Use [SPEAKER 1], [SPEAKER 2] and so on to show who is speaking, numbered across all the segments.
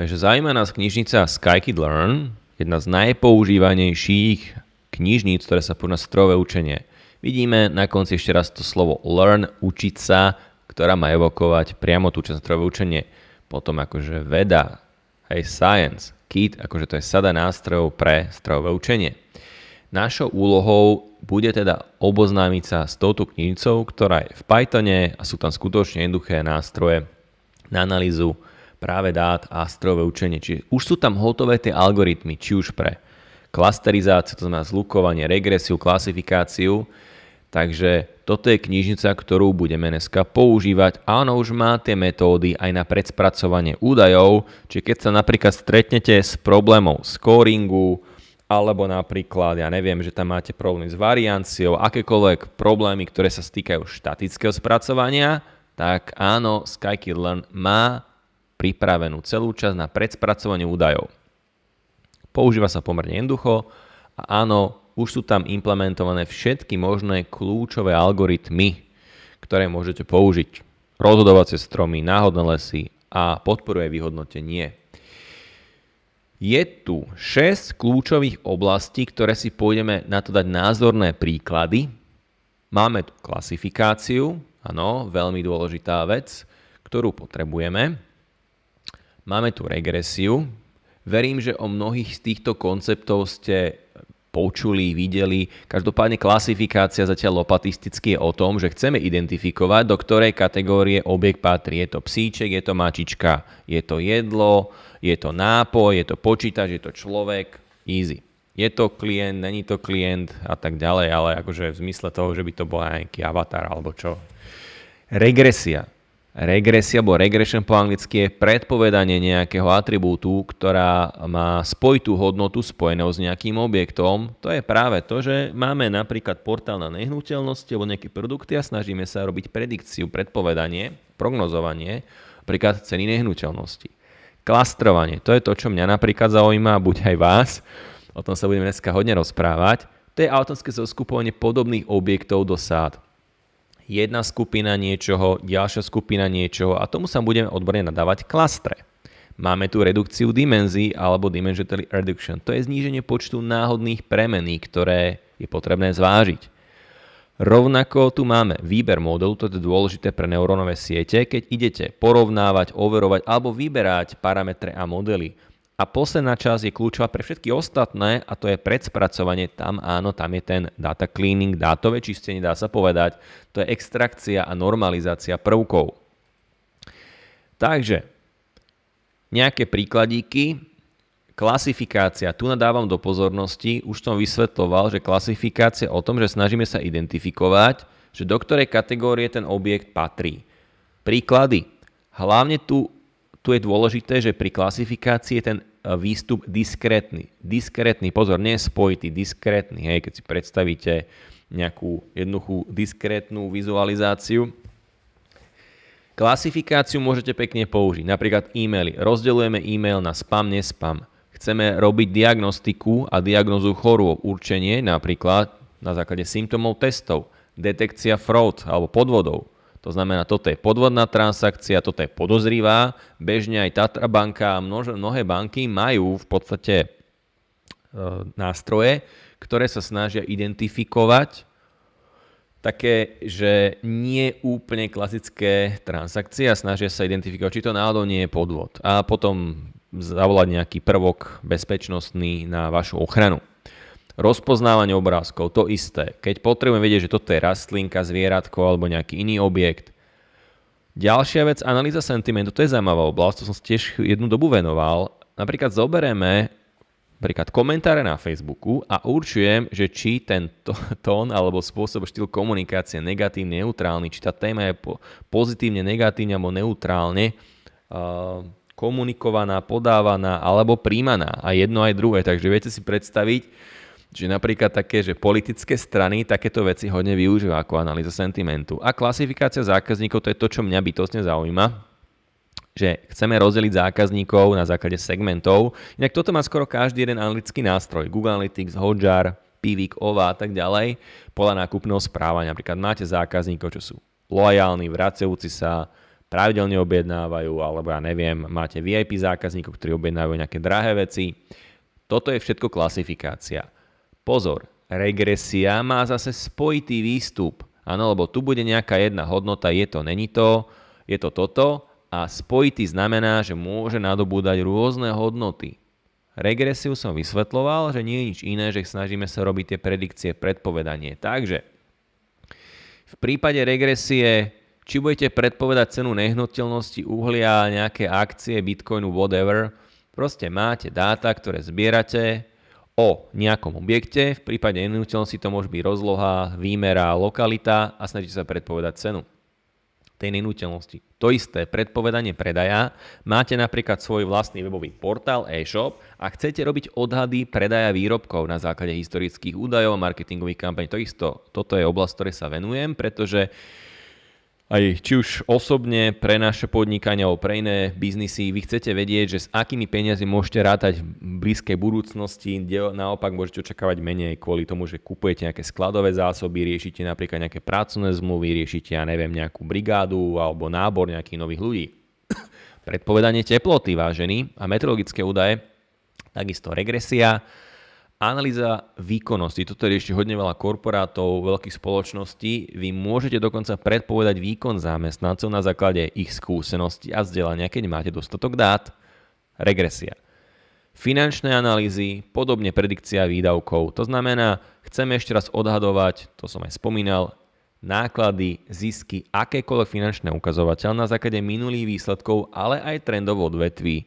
[SPEAKER 1] Takže zaujíma nás knižnica Skykid Learn, jedna z najpoužívanejších knižníc, ktoré sa ponúka strojové učenie. Vidíme na konci ešte raz to slovo learn, učiť sa, ktorá má evokovať priamo tú časť strojové učenie. Potom akože veda, hej, science, kit, akože to je sada nástrojov pre strojové učenie. Našou úlohou bude teda oboznámiť sa s touto knižnicou, ktorá je v Pythone a sú tam skutočne jednoduché nástroje na analýzu práve dát a strojové učenie. Čiže už sú tam hotové tie algoritmy, či už pre klasterizáciu, to znamená zlukovanie, regresiu, klasifikáciu. Takže toto je knižnica, ktorú budeme dneska používať. Áno, už má tie metódy aj na predspracovanie údajov, čiže keď sa napríklad stretnete s problémom scoringu, alebo napríklad, ja neviem, že tam máte problém s varianciou, akékoľvek problémy, ktoré sa stýkajú štatického spracovania, tak áno, Skykit Learn má pripravenú celú časť na predspracovanie údajov. Používa sa pomerne jednoducho a áno, už sú tam implementované všetky možné kľúčové algoritmy, ktoré môžete použiť. Rozhodovacie stromy, náhodné lesy a podporuje vyhodnotenie. Je tu 6 kľúčových oblastí, ktoré si pôjdeme na to dať názorné príklady. Máme tu klasifikáciu, áno, veľmi dôležitá vec, ktorú potrebujeme. Máme tu regresiu. Verím, že o mnohých z týchto konceptov ste počuli, videli. Každopádne klasifikácia zatiaľ lopatisticky je o tom, že chceme identifikovať, do ktorej kategórie objekt patrí. Je to psíček, je to mačička, je to jedlo, je to nápoj, je to počítač, je to človek. Easy. Je to klient, není to klient a tak ďalej, ale akože v zmysle toho, že by to bol nejaký avatar alebo čo. Regresia Regresia, alebo regression po anglicky je predpovedanie nejakého atribútu, ktorá má spojitú hodnotu spojenou s nejakým objektom. To je práve to, že máme napríklad portál na nehnuteľnosti alebo nejaké produkty a snažíme sa robiť predikciu, predpovedanie, prognozovanie, napríklad ceny nehnuteľnosti. Klastrovanie, to je to, čo mňa napríklad zaujíma, buď aj vás, o tom sa budeme dneska hodne rozprávať, to je autorské zoskupovanie podobných objektov do sád jedna skupina niečoho, ďalšia skupina niečoho a tomu sa budeme odborne nadávať klastre. Máme tu redukciu dimenzií alebo dimension reduction. To je zníženie počtu náhodných premení, ktoré je potrebné zvážiť. Rovnako tu máme výber modelu, to je dôležité pre neurónové siete, keď idete porovnávať, overovať alebo vyberať parametre a modely. A posledná časť je kľúčová pre všetky ostatné a to je predspracovanie. Tam áno, tam je ten data cleaning, dátové čistenie, dá sa povedať. To je extrakcia a normalizácia prvkov. Takže, nejaké príkladíky. Klasifikácia. Tu nadávam do pozornosti. Už som vysvetloval, že klasifikácia o tom, že snažíme sa identifikovať, že do ktorej kategórie ten objekt patrí. Príklady. Hlavne tu, tu je dôležité, že pri klasifikácii je ten E, výstup diskrétny. Diskrétny, pozor, nie spojitý, diskrétny. Hej, keď si predstavíte nejakú jednoduchú diskrétnu vizualizáciu. Klasifikáciu môžete pekne použiť. Napríklad e-maily. Rozdeľujeme e-mail na spam, nespam. Chceme robiť diagnostiku a diagnozu chorôb. Určenie napríklad na základe symptómov testov. Detekcia fraud alebo podvodov to znamená, toto je podvodná transakcia, toto je podozrivá. Bežne aj Tatra banka a mnohé banky majú v podstate e, nástroje, ktoré sa snažia identifikovať také, že nie úplne klasické transakcie a snažia sa identifikovať, či to náhodou nie je podvod. A potom zavolať nejaký prvok bezpečnostný na vašu ochranu. Rozpoznávanie obrázkov, to isté. Keď potrebujem vedieť, že toto je rastlinka, zvieratko alebo nejaký iný objekt. Ďalšia vec, analýza sentimentu, to je zaujímavá oblasť, to som tiež jednu dobu venoval. Napríklad zoberieme napríklad komentáre na Facebooku a určujem, že či ten tón alebo spôsob štýl komunikácie negatívne, neutrálny, či tá téma je pozitívne, negatívne alebo neutrálne uh, komunikovaná, podávaná alebo príjmaná. A jedno aj druhé. Takže viete si predstaviť, Čiže napríklad také, že politické strany takéto veci hodne využívajú ako analýza sentimentu. A klasifikácia zákazníkov, to je to, čo mňa bytostne zaujíma, že chceme rozdeliť zákazníkov na základe segmentov. Inak toto má skoro každý jeden analytický nástroj. Google Analytics, Hotjar, Pivik, OVA a tak ďalej. Podľa nákupného správania. Napríklad máte zákazníkov, čo sú lojálni, vracajúci sa, pravidelne objednávajú, alebo ja neviem, máte VIP zákazníkov, ktorí objednávajú nejaké drahé veci. Toto je všetko klasifikácia. Pozor, regresia má zase spojitý výstup. Áno, lebo tu bude nejaká jedna hodnota, je to, není to, je to toto a spojitý znamená, že môže nadobúdať rôzne hodnoty. Regresiu som vysvetloval, že nie je nič iné, že snažíme sa robiť tie predikcie, predpovedanie. Takže v prípade regresie, či budete predpovedať cenu nehnuteľnosti, uhlia, nejaké akcie, bitcoinu, whatever, proste máte dáta, ktoré zbierate, o nejakom objekte, v prípade nehnuteľnosti to môže byť rozloha, výmera, lokalita a snažíte sa predpovedať cenu tej nehnuteľnosti. To isté predpovedanie predaja. Máte napríklad svoj vlastný webový portál e-shop a chcete robiť odhady predaja výrobkov na základe historických údajov a marketingových kampaní. To isto, toto je oblasť, ktorej sa venujem, pretože uh, aj či už osobne pre naše podnikania alebo pre iné biznisy, vy chcete vedieť, že s akými peniazmi môžete rátať v blízkej budúcnosti, kde naopak môžete očakávať menej kvôli tomu, že kupujete nejaké skladové zásoby, riešite napríklad nejaké pracovné zmluvy, riešite, ja neviem, nejakú brigádu alebo nábor nejakých nových ľudí. Predpovedanie teploty, vážení, a meteorologické údaje, takisto regresia, analýza výkonnosti. Toto ešte hodne veľa korporátov, veľkých spoločností. Vy môžete dokonca predpovedať výkon zamestnancov na základe ich skúsenosti a vzdelania, keď máte dostatok dát. Regresia. Finančné analýzy, podobne predikcia výdavkov. To znamená, chceme ešte raz odhadovať, to som aj spomínal, náklady, zisky, akékoľvek finančné ukazovateľ na základe minulých výsledkov, ale aj trendov odvetví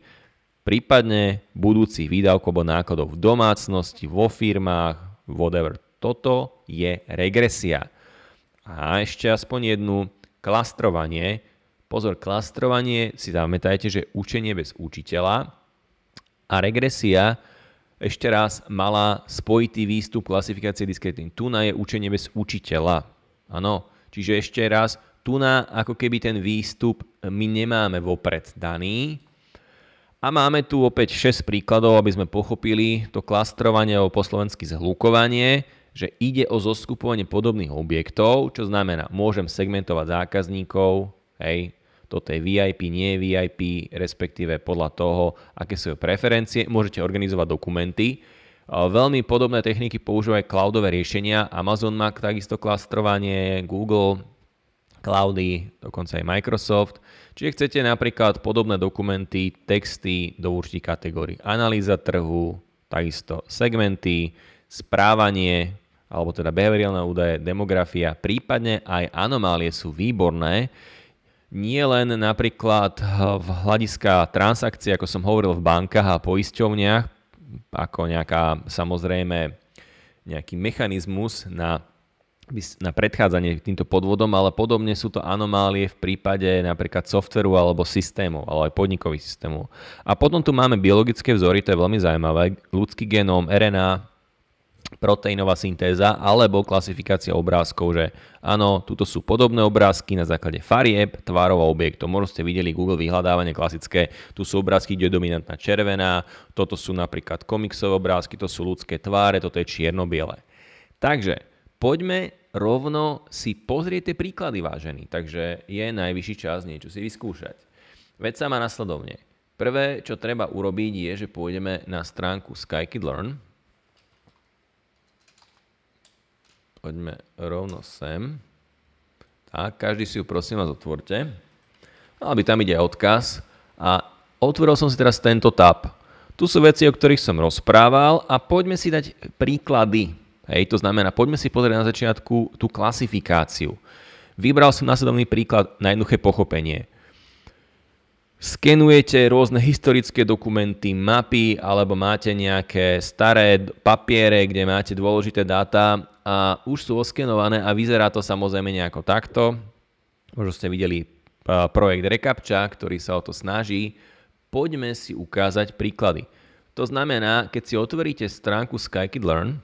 [SPEAKER 1] prípadne budúcich výdavkov alebo nákladov v domácnosti, vo firmách, whatever. Toto je regresia. A ešte aspoň jednu, klastrovanie. Pozor, klastrovanie si zamätajte, že učenie bez učiteľa a regresia ešte raz mala spojitý výstup klasifikácie tu na je učenie bez učiteľa. Áno, čiže ešte raz, tu na ako keby ten výstup my nemáme vopred daný, a máme tu opäť 6 príkladov, aby sme pochopili to klastrovanie o poslovenský zhlukovanie, že ide o zoskupovanie podobných objektov, čo znamená, môžem segmentovať zákazníkov, hej, toto je VIP, nie je VIP, respektíve podľa toho, aké sú jeho preferencie, môžete organizovať dokumenty. Veľmi podobné techniky používajú cloudové riešenia, Amazon má takisto klastrovanie, Google cloudy, dokonca aj Microsoft. Čiže chcete napríklad podobné dokumenty, texty do určitých kategórií. Analýza trhu, takisto segmenty, správanie, alebo teda behaviorálne údaje, demografia, prípadne aj anomálie sú výborné. Nie len napríklad v hľadiska transakcií, ako som hovoril v bankách a poisťovniach, ako nejaká samozrejme nejaký mechanizmus na na predchádzanie týmto podvodom, ale podobne sú to anomálie v prípade napríklad softveru alebo systémov, alebo aj podnikových systémov. A potom tu máme biologické vzory, to je veľmi zaujímavé, ľudský genóm, RNA, proteínová syntéza alebo klasifikácia obrázkov, že áno, tuto sú podobné obrázky na základe farieb, tvárov a objektov. Možno ste videli Google vyhľadávanie klasické, tu sú obrázky, kde je dominantná červená, toto sú napríklad komiksové obrázky, to sú ľudské tváre, toto je čierno-biele. Takže poďme rovno si pozrieť tie príklady, vážení. Takže je najvyšší čas niečo si vyskúšať. Veď sa má nasledovne. Prvé, čo treba urobiť, je, že pôjdeme na stránku Skykidlearn. Poďme rovno sem. Tak, každý si ju prosím vás otvorte. No, aby tam ide odkaz. A otvoril som si teraz tento tab. Tu sú veci, o ktorých som rozprával a poďme si dať príklady. Hej, to znamená, poďme si pozrieť na začiatku tú klasifikáciu. Vybral som následovný príklad na jednoduché pochopenie. Skenujete rôzne historické dokumenty, mapy alebo máte nejaké staré papiere, kde máte dôležité dáta a už sú oskenované a vyzerá to samozrejme nejako takto. Možno ste videli projekt Recaptcha, ktorý sa o to snaží. Poďme si ukázať príklady. To znamená, keď si otvoríte stránku Skykid Learn,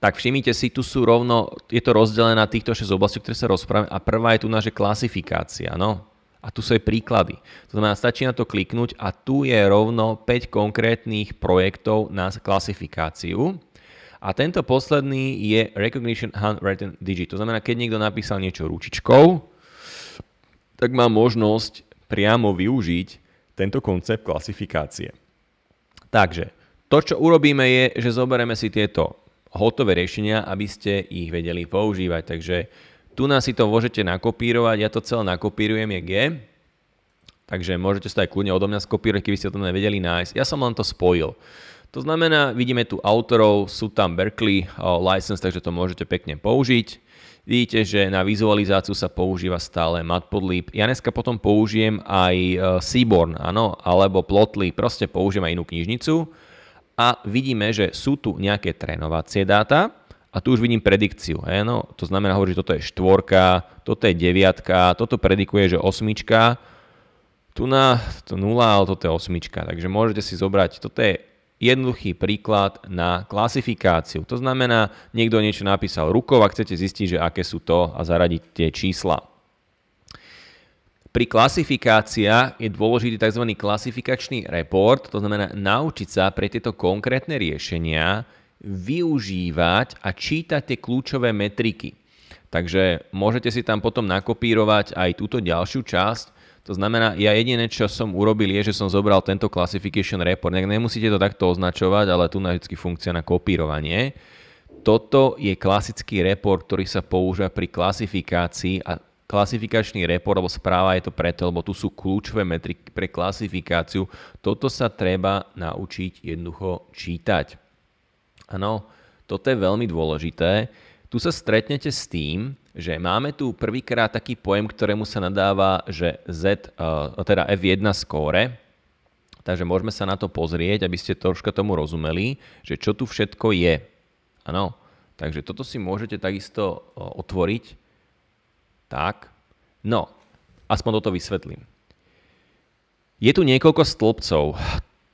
[SPEAKER 1] tak všimnite si, tu sú rovno, je to rozdelené na týchto 6 oblastí, ktoré sa rozprávame a prvá je tu naša klasifikácia, no. A tu sú aj príklady. To znamená, stačí na to kliknúť a tu je rovno 5 konkrétnych projektov na klasifikáciu. A tento posledný je Recognition Handwritten Digit. To znamená, keď niekto napísal niečo ručičkou, tak má možnosť priamo využiť tento koncept klasifikácie. Takže to, čo urobíme, je, že zoberieme si tieto hotové riešenia, aby ste ich vedeli používať. Takže tu nás si to môžete nakopírovať, ja to celé nakopírujem, je G. Takže môžete sa aj kľudne odo mňa skopírovať, keby ste to nevedeli nájsť. Ja som len to spojil. To znamená, vidíme tu autorov, sú tam Berkeley eh, license, takže to môžete pekne použiť. Vidíte, že na vizualizáciu sa používa stále matpodlib. Ja dneska potom použijem aj eh, Seaborn, áno, alebo Plotly, proste použijem aj inú knižnicu a vidíme, že sú tu nejaké trénovacie dáta a tu už vidím predikciu. Hej, No, to znamená, hovorí, že toto je štvorka, toto je deviatka, toto predikuje, že osmička, tu na to 0, ale toto je osmička. Takže môžete si zobrať, toto je jednoduchý príklad na klasifikáciu. To znamená, niekto niečo napísal rukou a chcete zistiť, že aké sú to a zaradiť tie čísla. Pri klasifikáciách je dôležitý tzv. klasifikačný report, to znamená naučiť sa pre tieto konkrétne riešenia využívať a čítať tie kľúčové metriky. Takže môžete si tam potom nakopírovať aj túto ďalšiu časť. To znamená, ja jediné, čo som urobil, je, že som zobral tento classification report. Nejak nemusíte to takto označovať, ale tu na vždy funkcia na kopírovanie. Toto je klasický report, ktorý sa používa pri klasifikácii a Klasifikačný report alebo správa je to preto, lebo tu sú kľúčové metriky pre klasifikáciu. Toto sa treba naučiť jednoducho čítať. Áno, toto je veľmi dôležité. Tu sa stretnete s tým, že máme tu prvýkrát taký pojem, ktorému sa nadáva, že Z, eh, teda F1 skóre. takže môžeme sa na to pozrieť, aby ste troška tomu rozumeli, že čo tu všetko je. Áno, takže toto si môžete takisto eh, otvoriť tak, no, aspoň toto vysvetlím. Je tu niekoľko stĺpcov.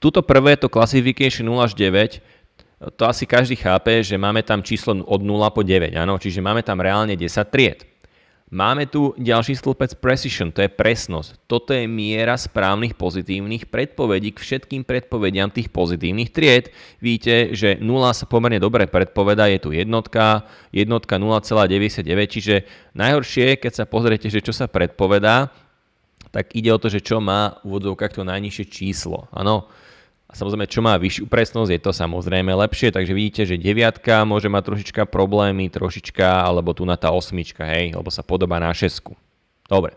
[SPEAKER 1] Tuto prvé, je to classification 0 až 9, to asi každý chápe, že máme tam číslo od 0 po 9, áno? čiže máme tam reálne 10 tried. Máme tu ďalší stĺpec precision, to je presnosť. Toto je miera správnych pozitívnych predpovedí k všetkým predpovediam tých pozitívnych tried. Víte, že 0 sa pomerne dobre predpoveda, je tu jednotka, jednotka 0,99, čiže najhoršie, keď sa pozriete, že čo sa predpovedá, tak ide o to, že čo má v úvodzovkách to najnižšie číslo. Áno, a samozrejme, čo má vyššiu presnosť, je to samozrejme lepšie, takže vidíte, že deviatka môže mať trošička problémy, trošička, alebo tu na tá osmička, hej, lebo sa podobá na šesku. Dobre.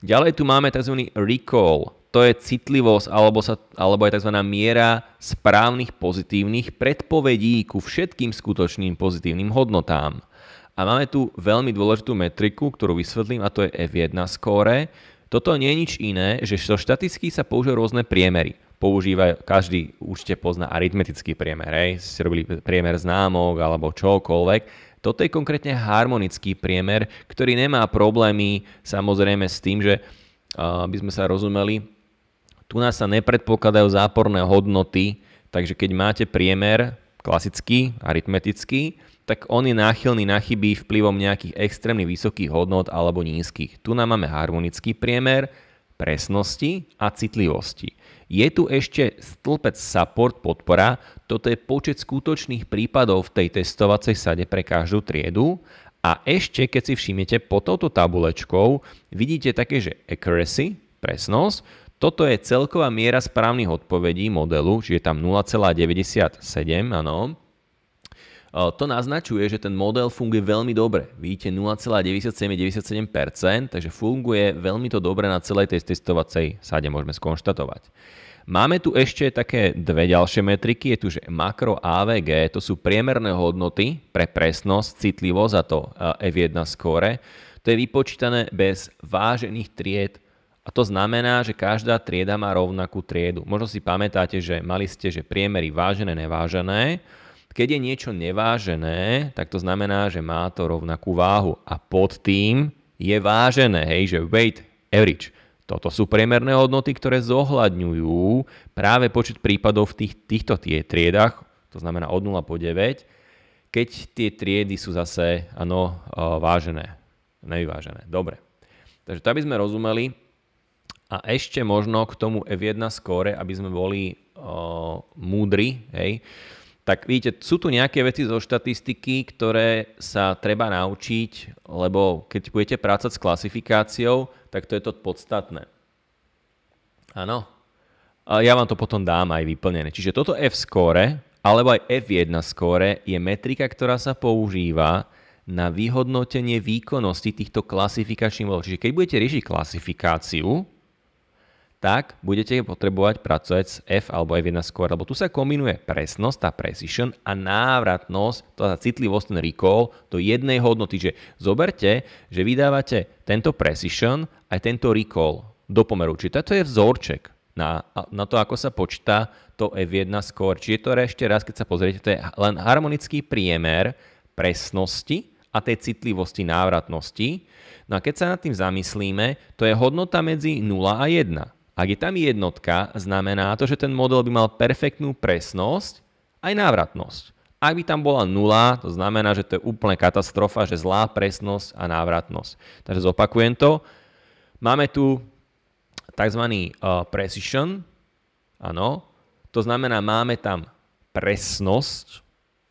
[SPEAKER 1] Ďalej tu máme tzv. recall. To je citlivosť alebo, sa, alebo je tzv. miera správnych pozitívnych predpovedí ku všetkým skutočným pozitívnym hodnotám. A máme tu veľmi dôležitú metriku, ktorú vysvetlím, a to je F1 score. Toto nie je nič iné, že so štatisticky sa používajú rôzne priemery používa, každý určite pozná aritmetický priemer, hej, ste robili priemer známok alebo čokoľvek. Toto je konkrétne harmonický priemer, ktorý nemá problémy samozrejme s tým, že by sme sa rozumeli, tu nás sa nepredpokladajú záporné hodnoty, takže keď máte priemer klasický, aritmetický, tak on je náchylný na chyby vplyvom nejakých extrémne vysokých hodnot alebo nízkych. Tu nám máme harmonický priemer presnosti a citlivosti. Je tu ešte stĺpec support podpora, toto je počet skutočných prípadov v tej testovacej sade pre každú triedu a ešte, keď si všimnete, pod touto tabulečkou vidíte také, že accuracy, presnosť, toto je celková miera správnych odpovedí modelu, čiže tam 0,97, áno. Eh, to naznačuje, že ten model funguje veľmi dobre. Vidíte 0,9797%, takže funguje veľmi to dobre na celej tej testovacej sade, môžeme skonštatovať. Máme tu ešte také dve ďalšie metriky, je tu že makro AVG, to sú priemerné hodnoty pre presnosť, citlivosť a to eh, F1 skóre, To je vypočítané bez vážených tried a to znamená, že každá trieda má rovnakú triedu. Možno si pamätáte, že mali ste že priemery vážené, nevážené keď je niečo nevážené, tak to znamená, že má to rovnakú váhu. A pod tým je vážené, hej, že weight average. Toto sú priemerné hodnoty, ktoré zohľadňujú práve počet prípadov v tých, týchto tie triedach, to znamená od 0 po 9, keď tie triedy sú zase, áno, eh, vážené, nevyvážené. Dobre. Takže to, aby sme rozumeli, a ešte možno k tomu F1 skóre, aby sme boli o, eh, múdri, hej, tak vidíte, sú tu nejaké veci zo štatistiky, ktoré sa treba naučiť, lebo keď budete prácať s klasifikáciou, tak to je to podstatné. Áno. Ja vám to potom dám aj vyplnené. Čiže toto F-score, alebo aj F1 score, je metrika, ktorá sa používa na vyhodnotenie výkonnosti týchto klasifikačných modelov. Čiže keď budete riešiť klasifikáciu, tak budete potrebovať pracovať s F alebo F1 score, lebo tu sa kombinuje presnosť, tá precision a návratnosť, tá citlivosť, ten recall do jednej hodnoty. Že zoberte, že vydávate tento precision aj tento recall do pomeru. Čiže toto je vzorček na, na to, ako sa počíta to F1 score. Čiže to ešte raz, keď sa pozriete, to je len harmonický priemer presnosti a tej citlivosti návratnosti. No a keď sa nad tým zamyslíme, to je hodnota medzi 0 a 1. Ak je tam jednotka, znamená to, že ten model by mal perfektnú presnosť aj návratnosť. Ak by tam bola nula, to znamená, že to je úplne katastrofa, že zlá presnosť a návratnosť. Takže zopakujem to. Máme tu tzv. Eh, precision, áno, to znamená, máme tam presnosť,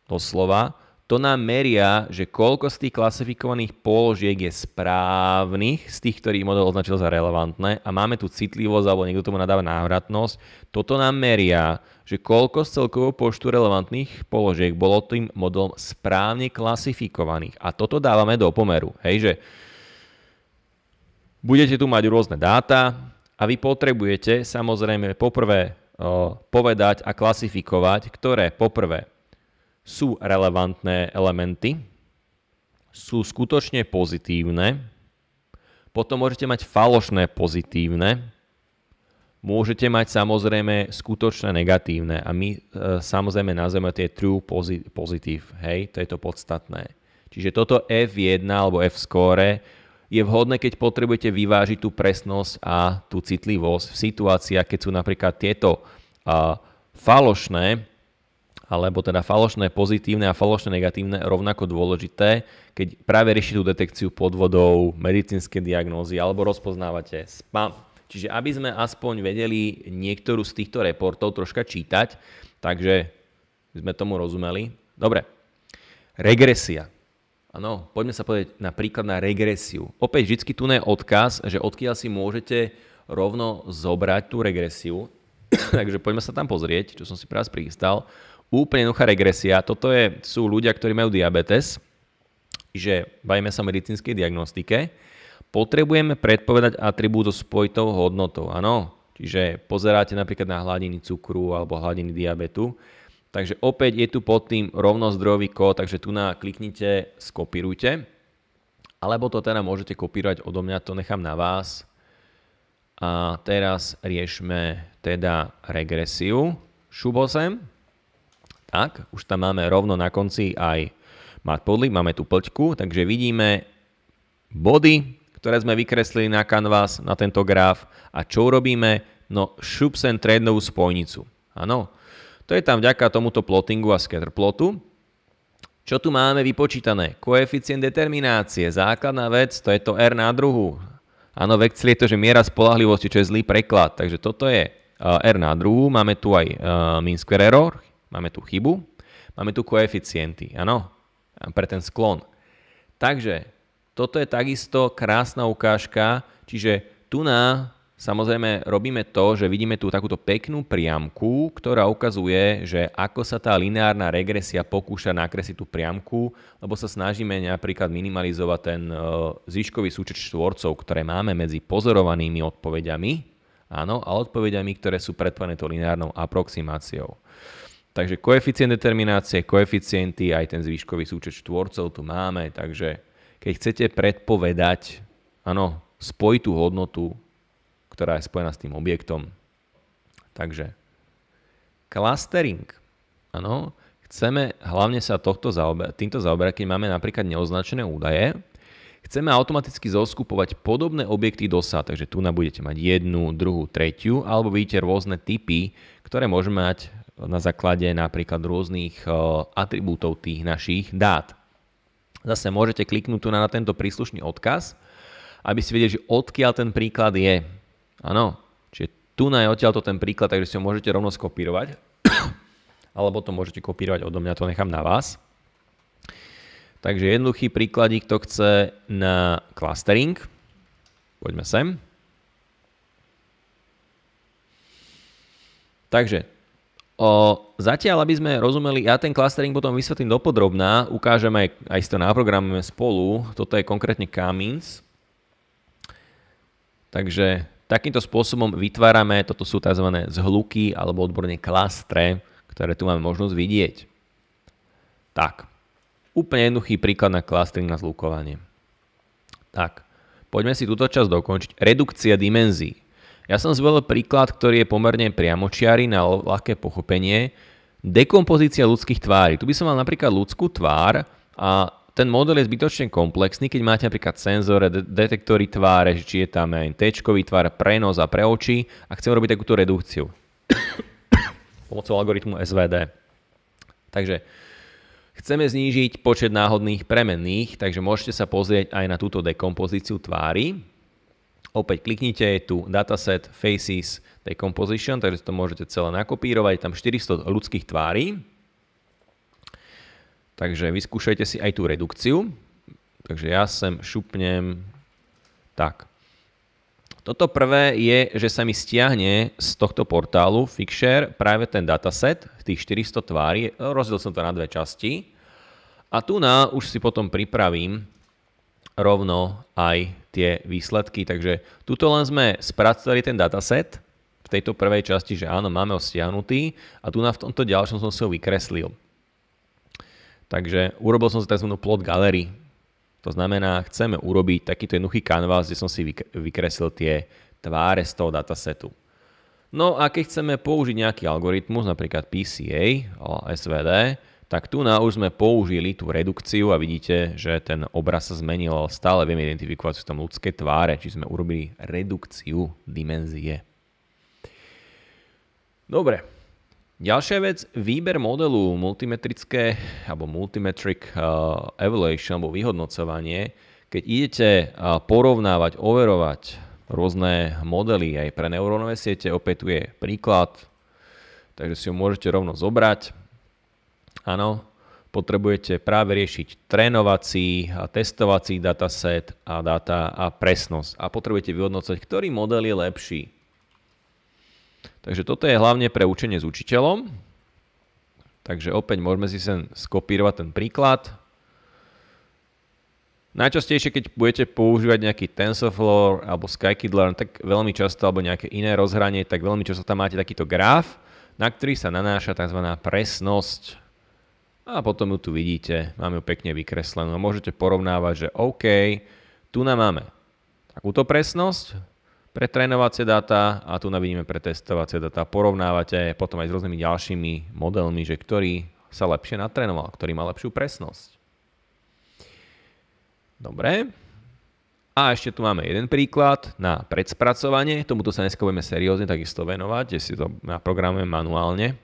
[SPEAKER 1] doslova, to nám meria, že koľko z tých klasifikovaných položiek je správnych, z tých, ktorých model označil za relevantné a máme tu citlivosť alebo niekto tomu nadáva návratnosť. Toto nám meria, že koľko z celkového počtu relevantných položiek bolo tým modelom správne klasifikovaných. A toto dávame do pomeru. Hej, že budete tu mať rôzne dáta a vy potrebujete samozrejme poprvé eh, povedať a klasifikovať, ktoré poprvé sú relevantné elementy, sú skutočne pozitívne, potom môžete mať falošné pozitívne, môžete mať samozrejme skutočné negatívne a my e, samozrejme nazveme tie true pozitív, hej, to je to podstatné. Čiže toto F1 alebo F score je vhodné, keď potrebujete vyvážiť tú presnosť a tú citlivosť v situáciách, keď sú napríklad tieto a, falošné alebo teda falošné pozitívne a falošné negatívne rovnako dôležité, keď práve riešite tú detekciu podvodov, medicínske diagnózy alebo rozpoznávate spam. Čiže aby sme aspoň vedeli niektorú z týchto reportov troška čítať, takže sme tomu rozumeli. Dobre, regresia. Áno, poďme sa povedať napríklad na regresiu. Opäť vždy tu je odkaz, že odkiaľ si môžete rovno zobrať tú regresiu Takže poďme sa tam pozrieť, čo som si vás prichystal. Úplne jednoduchá regresia. Toto je, sú ľudia, ktorí majú diabetes, že bavíme sa o medicínskej diagnostike. Potrebujeme predpovedať atribút so spojitou hodnotou, áno? Čiže pozeráte napríklad na hladiny cukru alebo hladiny diabetu. Takže opäť je tu pod tým rovnozdrojový kód, takže tu na kliknite, skopírujte. Alebo to teda môžete kopírovať odo mňa, to nechám na vás a teraz riešme teda regresiu šubosem. Tak, už tam máme rovno na konci aj matpodlib, máme tu plťku, takže vidíme body, ktoré sme vykreslili na canvas, na tento graf a čo urobíme. No šupsen trednovú spojnicu. Áno, to je tam vďaka tomuto plottingu a scatterplotu. Čo tu máme vypočítané? Koeficient determinácie, základná vec, to je to R na druhu. Áno, vekcel je to, že miera spolahlivosti, čo je zlý preklad. Takže toto je eh, R na druhú, máme tu aj eh, mean square error, máme tu chybu, máme tu koeficienty, áno, pre ten sklon. Takže toto je takisto krásna ukážka, čiže tu na Samozrejme, robíme to, že vidíme tú takúto peknú priamku, ktorá ukazuje, že ako sa tá lineárna regresia pokúša nakresliť tú priamku, lebo sa snažíme napríklad minimalizovať ten e, zvyškový súčet štvorcov, ktoré máme medzi pozorovanými odpovediami áno, a odpovediami, ktoré sú predpojené tou lineárnou aproximáciou. Takže koeficient determinácie, koeficienty, aj ten zvyškový súčet štvorcov tu máme, takže keď chcete predpovedať, áno, spojitú hodnotu ktorá je spojená s tým objektom. Takže clustering. Áno, chceme hlavne sa tohto zaober- týmto zaoberať, keď máme napríklad neoznačené údaje. Chceme automaticky zoskupovať podobné objekty do sa, takže tu na budete mať jednu, druhú, tretiu, alebo vidíte rôzne typy, ktoré môžeme mať na základe napríklad rôznych e, atribútov tých našich dát. Zase môžete kliknúť tu na tento príslušný odkaz, aby ste vedeli, že odkiaľ ten príklad je. Áno. Čiže tu na je odtiaľto ten príklad, takže si ho môžete rovno skopírovať. Alebo to môžete kopírovať odo mňa, to nechám na vás. Takže jednoduchý príklad, to chce na clustering. Poďme sem. Takže O, zatiaľ, aby sme rozumeli, ja ten clustering potom vysvetlím dopodrobná, ukážeme aj, aj si to naprogramujeme spolu, toto je konkrétne Kamins. Takže Takýmto spôsobom vytvárame, toto sú tzv. zhluky alebo odborne klastre, ktoré tu máme možnosť vidieť. Tak, úplne jednoduchý príklad na klastring na zlukovanie. Tak, poďme si túto časť dokončiť. Redukcia dimenzí. Ja som zvolil príklad, ktorý je pomerne priamočiary na ľahké pochopenie. Dekompozícia ľudských tvári. Tu by som mal napríklad ľudskú tvár a ten model je zbytočne komplexný, keď máte napríklad senzore, de- detektory tváre, či je tam aj tečkový čkový tvar, prenos a pre oči a chcem robiť takúto redukciu pomocou algoritmu SVD. Takže chceme znížiť počet náhodných premenných, takže môžete sa pozrieť aj na túto dekompozíciu tvári. Opäť kliknite, je tu dataset Faces Decomposition, takže to môžete celé nakopírovať, tam 400 ľudských tvári. Takže vyskúšajte si aj tú redukciu. Takže ja sem šupnem tak. Toto prvé je, že sa mi stiahne z tohto portálu Fixer práve ten dataset, tých 400 tvári, rozdiel som to na dve časti. A tu na už si potom pripravím rovno aj tie výsledky. Takže tuto len sme spracovali ten dataset v tejto prvej časti, že áno, máme ho stiahnutý a tu na v tomto ďalšom som si ho vykreslil. Takže urobil som si tzv. plot gallery. To znamená, chceme urobiť takýto jednoduchý kanvas, kde som si vykresil tie tváre z toho datasetu. No a keď chceme použiť nejaký algoritmus, napríklad PCA alebo SVD, tak tu na už sme použili tú redukciu a vidíte, že ten obraz sa zmenil, ale stále vieme identifikovať sú tam ľudské tváre, či sme urobili redukciu dimenzie. Dobre, Ďalšia vec, výber modelu multimetrické alebo multimetric uh, evaluation alebo vyhodnocovanie. Keď idete uh, porovnávať, overovať rôzne modely aj pre neurónové siete, opäť tu je príklad, takže si ho môžete rovno zobrať. Áno, potrebujete práve riešiť trénovací a testovací dataset a data a presnosť. A potrebujete vyhodnocovať, ktorý model je lepší Takže toto je hlavne pre učenie s učiteľom. Takže opäť môžeme si sem skopírovať ten príklad. Najčastejšie, keď budete používať nejaký TensorFlow alebo Skykid-Learn, tak veľmi často, alebo nejaké iné rozhranie, tak veľmi často tam máte takýto graf, na ktorý sa nanáša tzv. presnosť. A potom ju tu vidíte, máme ju pekne vykreslenú. Môžete porovnávať, že OK, tu nám máme takúto presnosť, pre trénovacie dáta a tu navidíme pre testovacie dáta. Porovnávate potom aj s rôznymi ďalšími modelmi, že ktorý sa lepšie natrénoval, ktorý má lepšiu presnosť. Dobre. A ešte tu máme jeden príklad na predspracovanie. Tomuto sa dneska budeme seriózne takisto venovať, kde si to naprogramujem manuálne.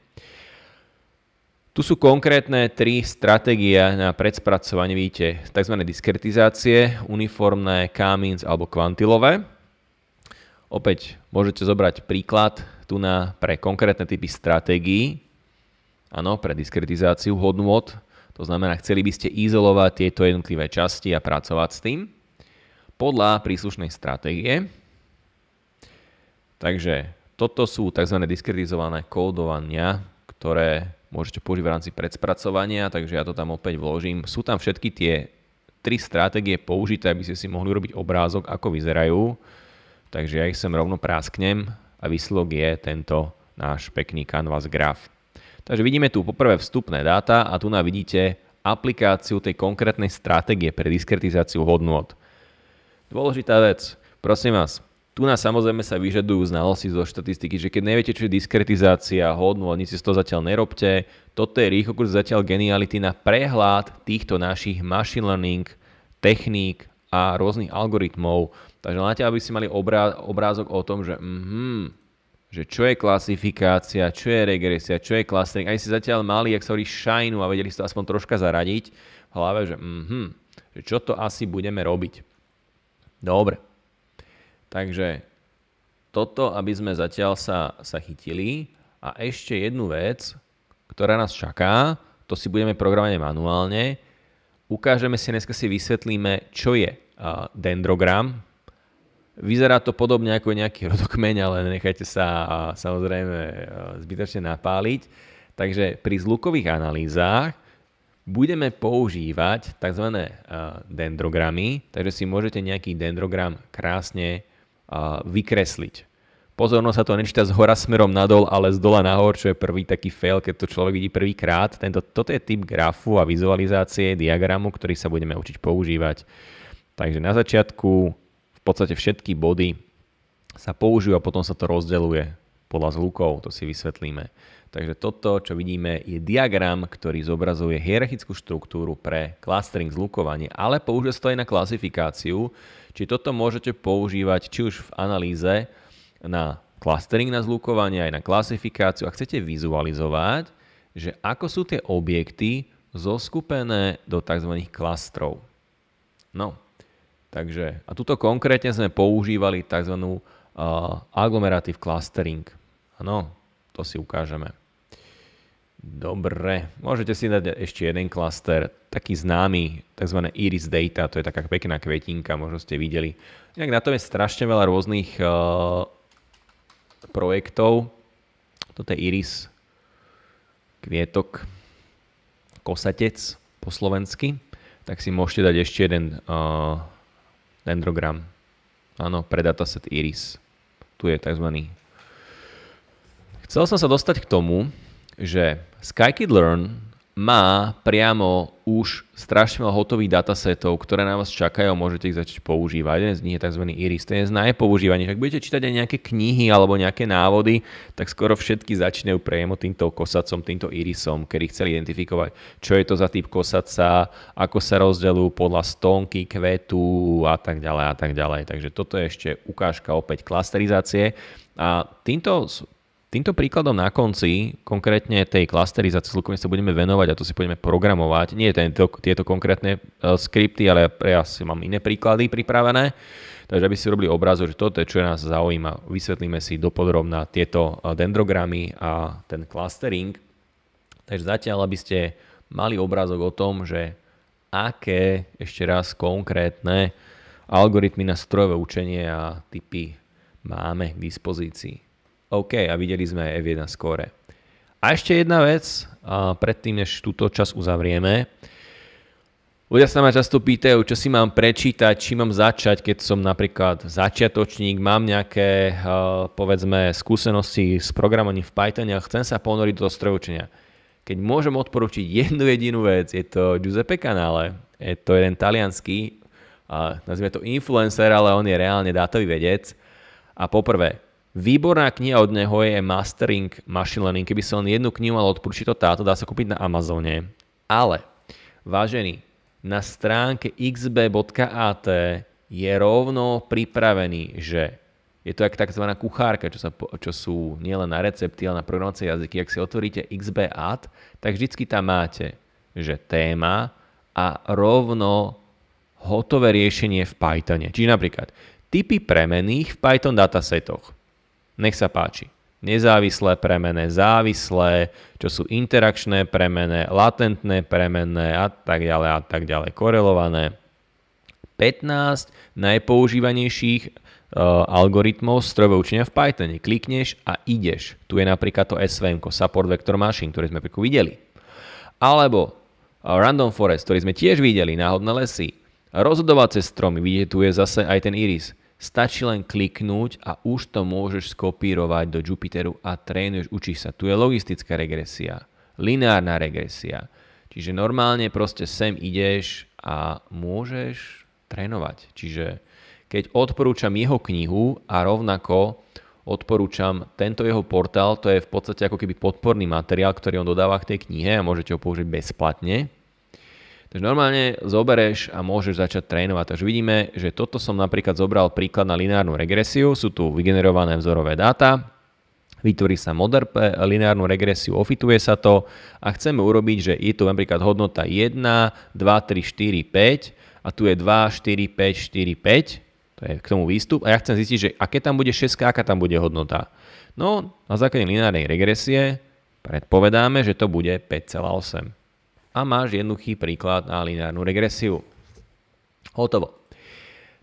[SPEAKER 1] Tu sú konkrétne tri stratégie na predspracovanie. Vidíte tzv. diskretizácie, uniformné, k alebo kvantilové. Opäť môžete zobrať príklad tu na pre konkrétne typy stratégií, áno, pre diskretizáciu hodnôt, to znamená, chceli by ste izolovať tieto jednotlivé časti a pracovať s tým podľa príslušnej stratégie. Takže toto sú tzv. diskretizované kódovania, ktoré môžete použiť v rámci predspracovania, takže ja to tam opäť vložím. Sú tam všetky tie tri stratégie použité, aby ste si mohli robiť obrázok, ako vyzerajú. Takže ja ich sem rovno prásknem a výsledok je tento náš pekný Canvas graf. Takže vidíme tu poprvé vstupné dáta a tu na vidíte aplikáciu tej konkrétnej stratégie pre diskretizáciu hodnot. Dôležitá vec, prosím vás, tu na samozrejme sa vyžadujú znalosti zo štatistiky, že keď neviete, čo je diskretizácia hodnú, ani si to zatiaľ nerobte. Toto je rýchokurs zatiaľ geniality na prehľad týchto našich machine learning techník a rôznych algoritmov. Takže máte, aby si mali obrá, obrázok o tom, že, mm, že čo je klasifikácia, čo je regresia, čo je clustering. Aj si zatiaľ mali, ak sa hovorí, šajnu a vedeli si to aspoň troška zaradiť v hlave, že, mm, že čo to asi budeme robiť. Dobre. Takže toto, aby sme zatiaľ sa, sa chytili. A ešte jednu vec, ktorá nás čaká, to si budeme programovať manuálne, ukážeme si, dneska si vysvetlíme, čo je uh, dendrogram. Vyzerá to podobne ako nejaký rodokmeň, ale nechajte sa uh, samozrejme uh, zbytočne napáliť. Takže pri zvukových analýzách budeme používať tzv. dendrogramy, takže si môžete nejaký dendrogram krásne vykresliť. Pozorno sa to nečíta z hora smerom nadol, ale z dola nahor, čo je prvý taký fail, keď to človek vidí prvýkrát. Tento, toto je typ grafu a vizualizácie diagramu, ktorý sa budeme učiť používať. Takže na začiatku v podstate všetky body sa použijú a potom sa to rozdeluje podľa zvukov, to si vysvetlíme. Takže toto, čo vidíme, je diagram, ktorý zobrazuje hierarchickú štruktúru pre clustering zlukovanie, ale použije sa to aj na klasifikáciu, či toto môžete používať či už v analýze, na clustering, na zlúkovanie, aj na klasifikáciu a chcete vizualizovať, že ako sú tie objekty zoskupené do tzv. klastrov. No, takže, a tuto konkrétne sme používali tzv. Uh, aglomerative clustering. Áno, to si ukážeme. Dobre, môžete si dať ešte jeden klaster, taký známy, tzv. Iris Data, to je taká pekná kvetinka, možno ste videli. Inak na tom je strašne veľa rôznych uh, projektov. Toto je iris, kvietok, kosatec po slovensky. Tak si môžete dať ešte jeden uh, dendrogram. Áno, pre dataset iris. Tu je tzv. Chcel som sa dostať k tomu, že SkyKid Learn má priamo už strašne veľa hotových datasetov, ktoré na vás čakajú, môžete ich začať používať. Jeden z nich je tzv. Iris, ten je z najpoužívanejších. Ak budete čítať aj nejaké knihy alebo nejaké návody, tak skoro všetky začínajú priamo týmto kosacom, týmto Irisom, ktorý chceli identifikovať, čo je to za typ kosaca, ako sa rozdelujú podľa stonky, kvetu a tak ďalej a tak ďalej. Takže toto je ešte ukážka opäť klasterizácie. A týmto týmto príkladom na konci, konkrétne tej klasterizácie celkom sa budeme venovať a to si budeme programovať. Nie tento, tieto konkrétne e, skripty, ale ja si mám iné príklady pripravené. Takže aby si robili obrazu, že toto je, čo nás zaujíma. Vysvetlíme si dopodrobná tieto e, dendrogramy a ten clustering. Takže zatiaľ, aby ste mali obrázok o tom, že aké ešte raz konkrétne algoritmy na strojové učenie a typy máme k dispozícii. OK a videli sme aj F1 skóre. A ešte jedna vec, predtým než túto čas uzavrieme. Ľudia sa ma často pýtajú, čo si mám prečítať, či mám začať, keď som napríklad začiatočník, mám nejaké, povedzme, skúsenosti s programovaním v Pythone a chcem sa ponoriť do strojučenia. Keď môžem odporučiť jednu jedinú vec, je to Giuseppe Canale, je to jeden talianský, nazvime to influencer, ale on je reálne dátový vedec. A poprvé, Výborná kniha od neho je Mastering Machine Learning. Keby som len jednu knihu mal odporúčiť, to táto dá sa kúpiť na Amazone. Ale, vážení, na stránke xb.at je rovno pripravený, že je to jak tzv. kuchárka, čo, sa, čo sú nielen na recepty, ale na programovacie jazyky. Ak si otvoríte xbat, tak vždycky tam máte, že téma a rovno hotové riešenie v Pythone. Čiže napríklad typy premených v Python datasetoch. Nech sa páči. Nezávislé premene, závislé, čo sú interakčné premene, latentné premene a tak ďalej a tak ďalej, korelované. 15 najpoužívanejších e, algoritmov strojov učenia v Pythone. Klikneš a ideš. Tu je napríklad to SVM, Support Vector Machine, ktoré sme videli. Alebo e, Random Forest, ktorý sme tiež videli, náhodné lesy. Rozhodovacie stromy, vidíte, tu je zase aj ten iris. Stačí len kliknúť a už to môžeš skopírovať do Jupiteru a trénuješ, učíš sa. Tu je logistická regresia, lineárna regresia. Čiže normálne proste sem ideš a môžeš trénovať. Čiže keď odporúčam jeho knihu a rovnako odporúčam tento jeho portál, to je v podstate ako keby podporný materiál, ktorý on dodáva k tej knihe a môžete ho použiť bezplatne. Takže normálne zoberieš a môžeš začať trénovať. Takže vidíme, že toto som napríklad zobral príklad na lineárnu regresiu. Sú tu vygenerované vzorové dáta, vytvorí sa model pre lineárnu regresiu, ofituje sa to a chceme urobiť, že je tu napríklad hodnota 1, 2, 3, 4, 5 a tu je 2, 4, 5, 4, 5 to je k tomu výstup a ja chcem zistiť, že aké tam bude 6, aká tam bude hodnota. No, na základe lineárnej regresie predpovedáme, že to bude 5,8 a máš jednoduchý príklad na lineárnu regresiu. Hotovo.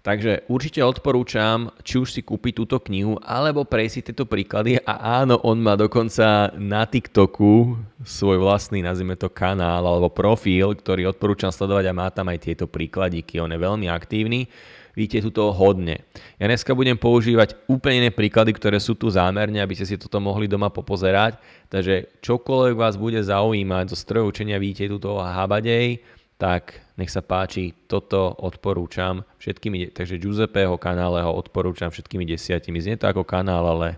[SPEAKER 1] Takže určite odporúčam, či už si kúpiť túto knihu, alebo prejsť tieto príklady. A áno, on má dokonca na TikToku svoj vlastný, nazvime to kanál alebo profil, ktorý odporúčam sledovať a má tam aj tieto príkladiky. On je veľmi aktívny víte tu toho hodne. Ja dneska budem používať úplne iné príklady, ktoré sú tu zámerne, aby ste si toto mohli doma popozerať. Takže čokoľvek vás bude zaujímať zo strojov učenia víte tu toho habadej, tak nech sa páči, toto odporúčam všetkými, takže Giuseppeho kanále ho odporúčam všetkými desiatimi. Znie to ako kanál, ale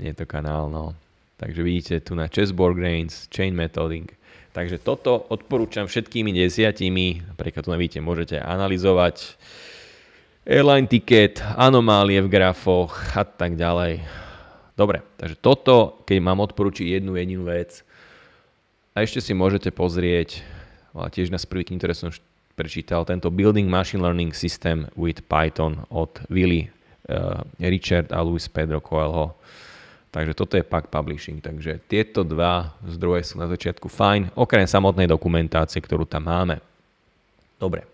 [SPEAKER 1] nie je to kanál, no. Takže vidíte tu na Chessboard Grains, Chain Methoding. Takže toto odporúčam všetkými desiatimi, napríklad tu na vidíte, môžete analyzovať airline ticket, anomálie v grafoch a tak ďalej. Dobre, takže toto, keď mám odporúčiť jednu jedinú vec, a ešte si môžete pozrieť, no ale tiež na prvý knihu, ktoré som prečítal, tento Building Machine Learning System with Python od Willy uh, Richard a Luis Pedro Coelho. Takže toto je pak publishing. Takže tieto dva zdroje sú na začiatku fajn, okrem samotnej dokumentácie, ktorú tam máme. Dobre.